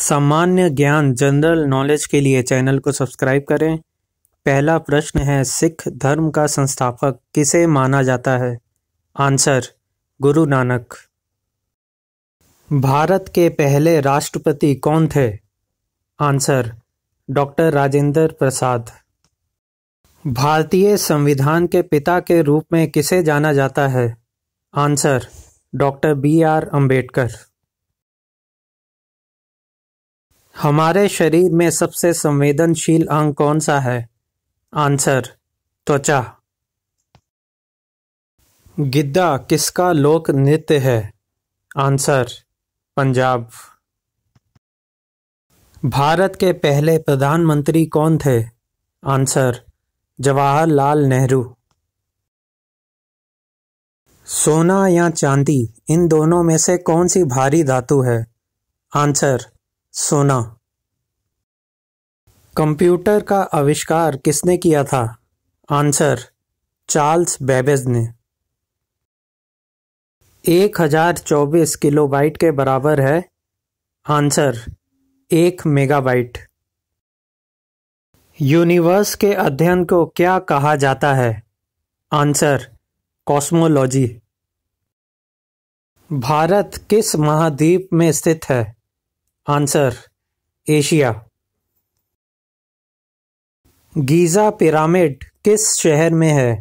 सामान्य ज्ञान general knowledge के लिए चैनल को सब्सक्राइब करें पहला प्रश्न है सिख धर्म का संस्थापक किसे माना जाता है आंसर गुरु नानक भारत के पहले राष्ट्रपति कौन थे आंसर डॉक्टर राजेंद्र प्रसाद भारतीय संविधान के पिता के रूप में किसे जाना जाता है answer doctor B R Ambedkar हमारे शरीर में सबसे संवेदनशील अंग कौन सा है आंसर त्वचा गिद्दा किसका लोक नृत्य है आंसर पंजाब भारत के पहले प्रधानमंत्री कौन थे आंसर जवाहरलाल नेहरू सोना या चांदी इन दोनों में से कौन सी भारी धातु है आंसर सोना कंप्यूटर का आविष्कार किसने किया था आंसर चार्ल्स बेबेज ने एक हजार चौबीस किलोबाइट के बराबर है आंसर एक मेगाबाइट यूनिवर्स के अध्ययन को क्या कहा जाता है आंसर कॉस्मोलॉजी भारत किस महाद्वीप में स्थित है आंसर एशिया गीज़ा पिरामिड किस शहर में है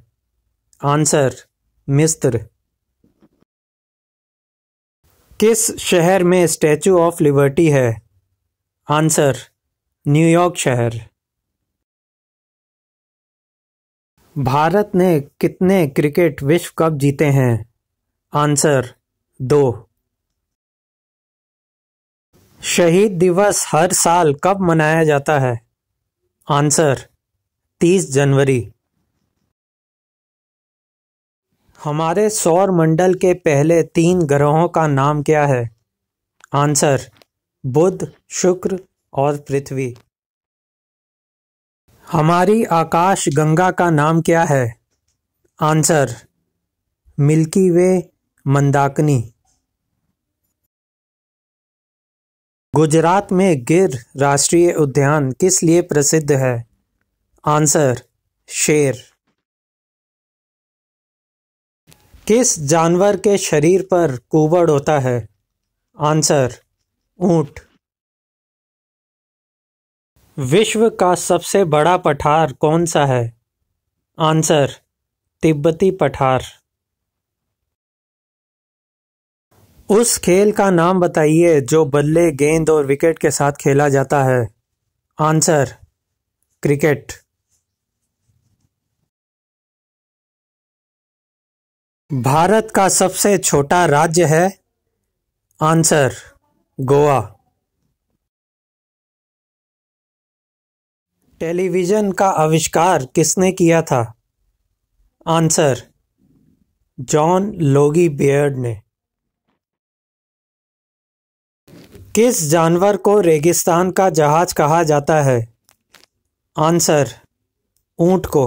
आंसर मिस्र किस शहर में स्टैचू ऑफ लिबर्टी है आंसर न्यूयॉर्क शहर भारत ने कितने क्रिकेट विश्व कप जीते हैं आंसर दो शहीद दिवस हर साल कब मनाया जाता है आंसर 30 जनवरी हमारे सौर मंडल के पहले तीन ग्रहों का नाम क्या है आंसर बुध शुक्र और पृथ्वी हमारी आकाश गंगा का नाम क्या है आंसर मिल्की वे मंदाकिनी गुजरात में गिर राष्ट्रीय उद्यान किस लिए प्रसिद्ध है आंसर शेर किस जानवर के शरीर पर कुबड़ होता है आंसर ऊंट विश्व का सबसे बड़ा पठार कौन सा है आंसर तिब्बती पठार उस खेल का नाम बताइए जो बल्ले गेंद और विकेट के साथ खेला जाता है आंसर क्रिकेट भारत का सबसे छोटा राज्य है आंसर गोवा टेलीविज़न का आविष्कार किसने किया था आंसर जॉन लोगी बियर्ड ने किस जानवर को रेगिस्तान का जहाज कहा जाता है आंसर ऊंट को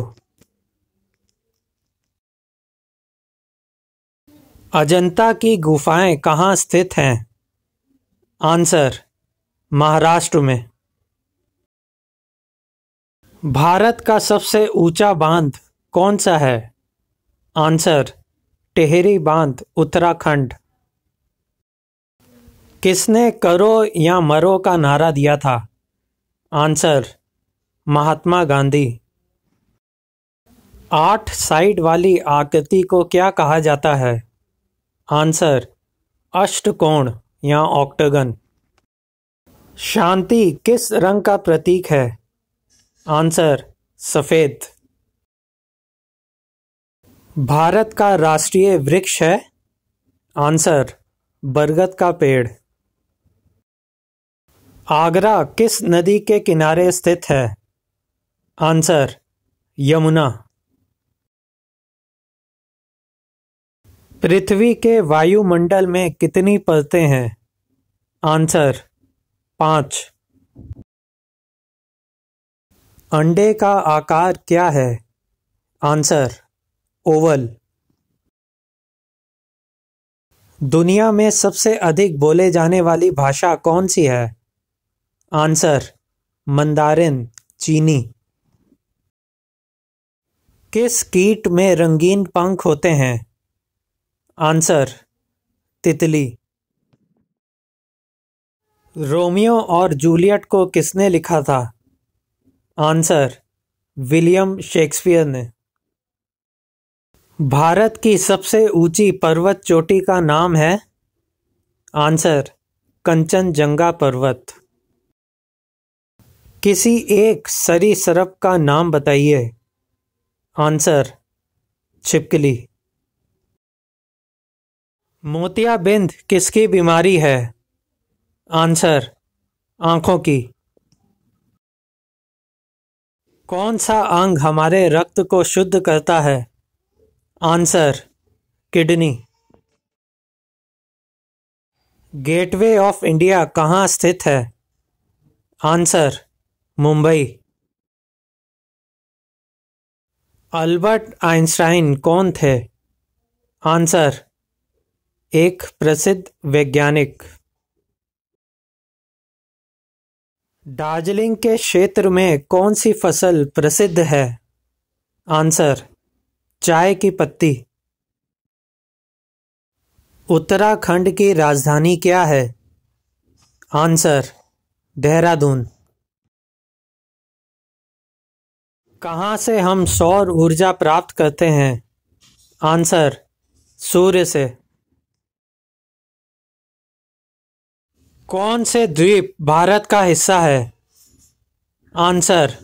अजंता की गुफाएं कहाँ स्थित हैं आंसर महाराष्ट्र में भारत का सबसे ऊंचा बांध कौन सा है आंसर टेहरी बांध उत्तराखंड किसने करो या मरो का नारा दिया था आंसर महात्मा गांधी आठ साइड वाली आकृति को क्या कहा जाता है आंसर अष्टकोण या ऑक्टगन शांति किस रंग का प्रतीक है आंसर सफ़ेद भारत का राष्ट्रीय वृक्ष है आंसर बरगद का पेड़ आगरा किस नदी के किनारे स्थित है आंसर यमुना पृथ्वी के वायुमंडल में कितनी परतें हैं आंसर पांच अंडे का आकार क्या है आंसर ओवल दुनिया में सबसे अधिक बोले जाने वाली भाषा कौन सी है आंसर मंदारिन चीनी किस कीट में रंगीन पंख होते हैं आंसर तितली रोमियो और जूलियट को किसने लिखा था आंसर विलियम शेक्सपियर ने भारत की सबसे ऊंची पर्वत चोटी का नाम है आंसर कंचनजंगा पर्वत किसी एक सरी सरप का नाम बताइए आंसर छिपकली मोतियाबिंद किसकी बीमारी है आंसर आंखों की कौन सा अंग हमारे रक्त को शुद्ध करता है answer kidney Gateway of India कहाँ स्थित है आंसर मुंबई अल्बर्ट आइंस्टाइन कौन थे आंसर एक प्रसिद्ध वैज्ञानिक दार्जिलिंग के क्षेत्र में कौन सी फसल प्रसिद्ध है आंसर चाय की पत्ती उत्तराखंड की राजधानी क्या है आंसर देहरादून कहाँ से हम सौर ऊर्जा प्राप्त करते हैं आंसर सूर्य से कौन से द्वीप भारत का हिस्सा है आंसर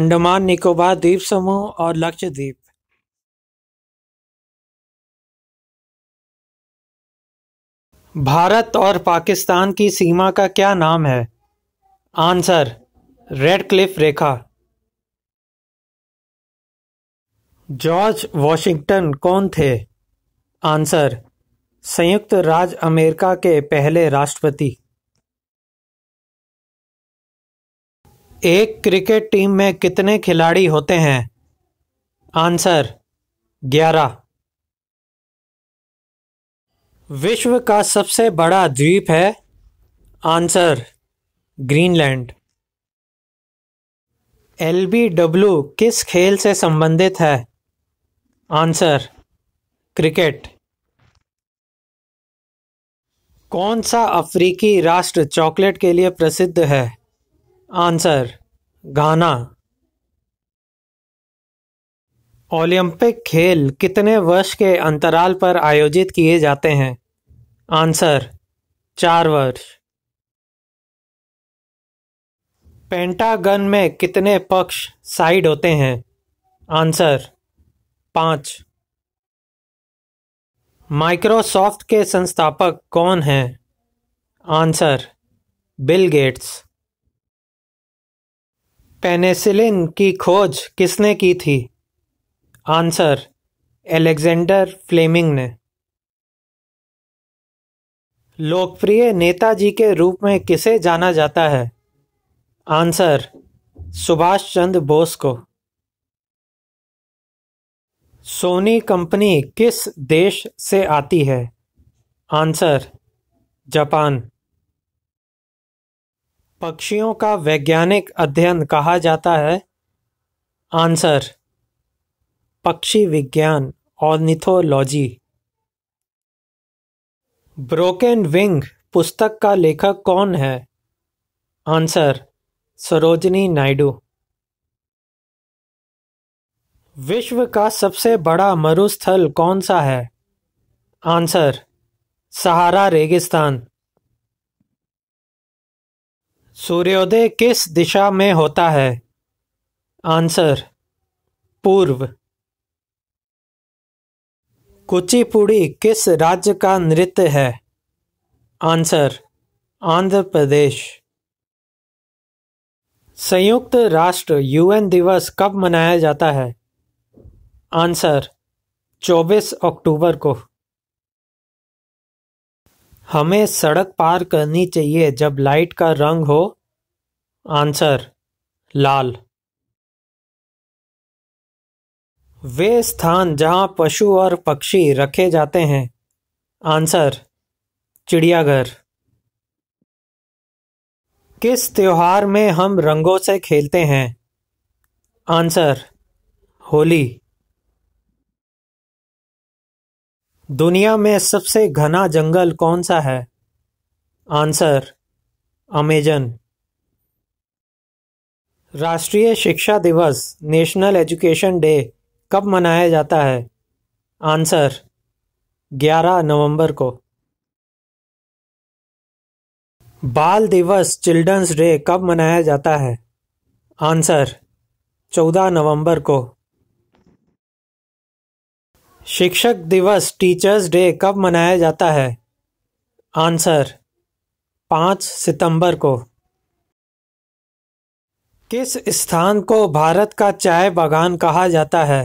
अंडमान निकोबार द्वीप समूह और लक्षद्वीप भारत और पाकिस्तान की सीमा का क्या नाम है आंसर रेड क्लिफ रेखा जॉर्ज वॉशिंगटन कौन थे आंसर संयुक्त राज्य अमेरिका के पहले राष्ट्रपति एक क्रिकेट टीम में कितने खिलाड़ी होते हैं आंसर ग्यारह विश्व का सबसे बड़ा द्वीप है आंसर ग्रीनलैंड एलबीडब्ल्यू किस खेल से संबंधित है आंसर क्रिकेट कौन सा अफ्रीकी राष्ट्र चॉकलेट के लिए प्रसिद्ध है आंसर घाना ओलंपिक खेल कितने वर्ष के अंतराल पर आयोजित किए जाते हैं आंसर चार वर्ष पेंटागन में कितने पक्ष साइड होते हैं आंसर पांच माइक्रोसॉफ्ट के संस्थापक कौन हैं आंसर बिल गेट्स पेनेसिलिन की खोज किसने की थी आंसर एलेक्जेंडर फ्लेमिंग ने लोकप्रिय नेताजी के रूप में किसे जाना जाता है आंसर सुभाष चंद्र बोस को सोनी कंपनी किस देश से आती है आंसर जापान पक्षियों का वैज्ञानिक अध्ययन कहा जाता है आंसर पक्षी विज्ञान और निथोलॉजी ब्रोकन विंग पुस्तक का लेखक कौन है आंसर सरोजनी नायडू विश्व का सबसे बड़ा मरुस्थल कौन सा है आंसर सहारा रेगिस्तान सूर्योदय किस दिशा में होता है आंसर पूर्व कुचिपुड़ी किस राज्य का नृत्य है आंसर आंध्र प्रदेश संयुक्त राष्ट्र यूएन दिवस कब मनाया जाता है आंसर 24 अक्टूबर को हमें सड़क पार करनी चाहिए जब लाइट का रंग हो आंसर लाल वे स्थान जहां पशु और पक्षी रखे जाते हैं आंसर चिड़ियाघर किस त्योहार में हम रंगों से खेलते हैं आंसर होली दुनिया में सबसे घना जंगल कौन सा है आंसर अमेजन राष्ट्रीय शिक्षा दिवस नेशनल एजुकेशन डे कब मनाया जाता है आंसर 11 नवंबर को बाल दिवस चिल्ड्रंस डे कब मनाया जाता है आंसर 14 नवंबर को शिक्षक दिवस टीचर्स डे कब मनाया जाता है आंसर पाँच सितंबर को किस स्थान को भारत का चाय बागान कहा जाता है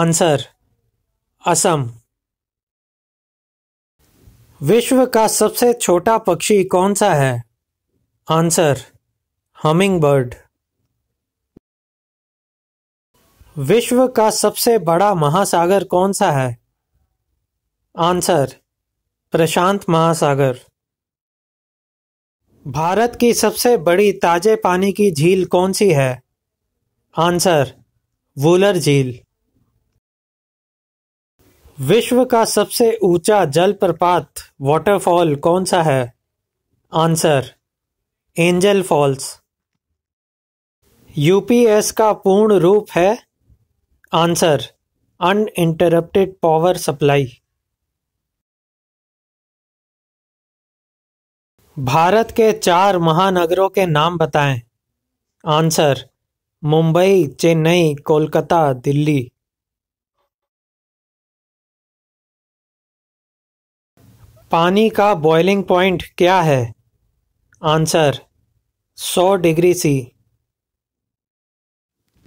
आंसर असम विश्व का सबसे छोटा पक्षी कौन सा है आंसर हमिंग बर्ड विश्व का सबसे बड़ा महासागर कौन सा है आंसर प्रशांत महासागर भारत की सबसे बड़ी ताजे पानी की झील कौन सी है आंसर वूलर झील विश्व का सबसे ऊंचा जलप्रपात वाटरफॉल कौन सा है आंसर एंजल फॉल्स यूपीएस का पूर्ण रूप है अन इंटरप्टेड पावर सप्लाई भारत के चार महानगरों के नाम बताएं। आंसर मुंबई चेन्नई कोलकाता दिल्ली पानी का बॉइलिंग पॉइंट क्या है answer 100 degree C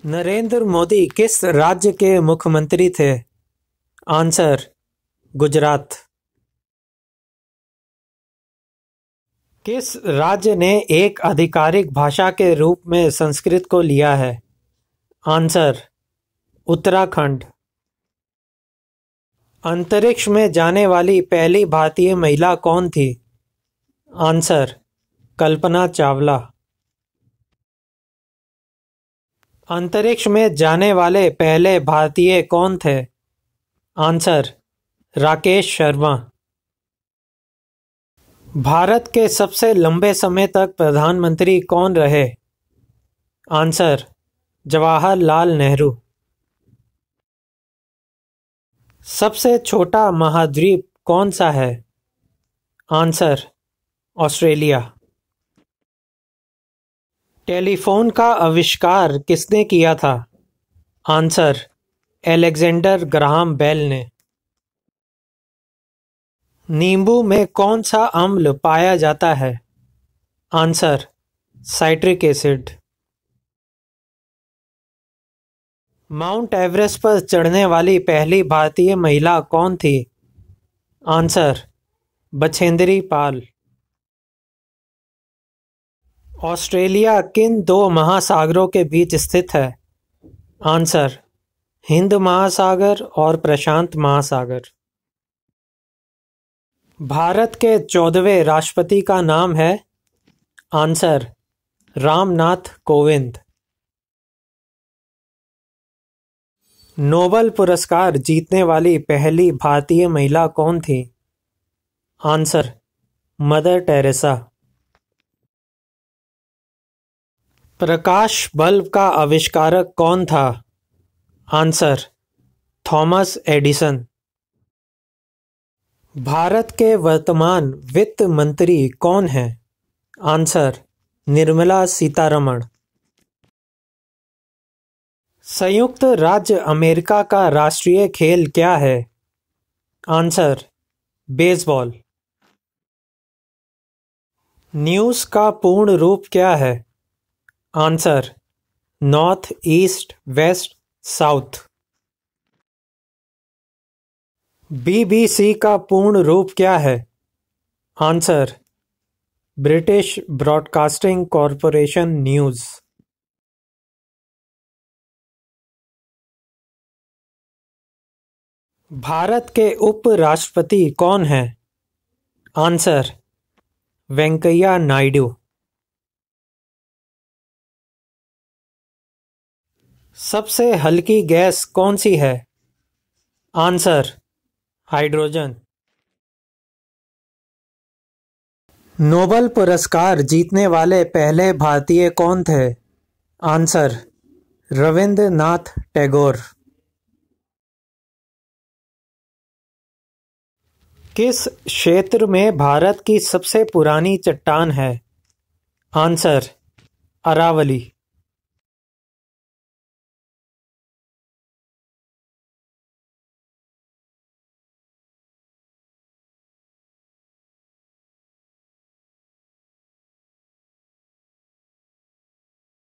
Narendra Modi किस राज्य के मुख्यमंत्री थे आंसर गुजरात किस राज्य ने एक आधिकारिक भाषा के रूप में संस्कृत को लिया है आंसर उत्तराखंड अंतरिक्ष में जाने वाली पहली भारतीय महिला कौन थी आंसर कल्पना चावला अंतरिक्ष में जाने वाले पहले भारतीय कौन थे आंसर राकेश शर्मा भारत के सबसे लंबे समय तक प्रधानमंत्री कौन रहे आंसर जवाहरलाल नेहरू सबसे छोटा महाद्वीप कौन सा है आंसर ऑस्ट्रेलिया टेलीफोन का आविष्कार किसने किया था आंसर एलेक्जेंडर ग्राहम बेल ने नींबू में कौन सा अम्ल पाया जाता है answer citric acid Mount Everest पर चढ़ने वाली पहली भारतीय महिला कौन थी आंसर बछेंद्री पाल ऑस्ट्रेलिया किन दो महासागरों के बीच स्थित है आंसर हिंद महासागर और प्रशांत महासागर भारत के चौदहवें राष्ट्रपति का नाम है आंसर रामनाथ कोविंद नोबल पुरस्कार जीतने वाली पहली भारतीय महिला कौन थी आंसर मदर टेरेसा प्रकाश बल्ब का आविष्कारक कौन था आंसर थॉमस एडिसन भारत के वर्तमान वित्त मंत्री कौन है आंसर निर्मला सीतारमण संयुक्त राज्य अमेरिका का राष्ट्रीय खेल क्या है आंसर बेसबॉल न्यूज़ का पूर्ण रूप क्या है answer north east west south BBC का पूर्ण रूप क्या है answer British Broadcasting Corporation news भारत के उपराष्ट्रपति कौन है आंसर वेंकैया नायडू सबसे हल्की गैस कौन सी है आंसर हाइड्रोजन नोबल पुरस्कार जीतने वाले पहले भारतीय कौन थे आंसर रविन्द्र नाथ टैगोर किस क्षेत्र में भारत की सबसे पुरानी चट्टान है आंसर अरावली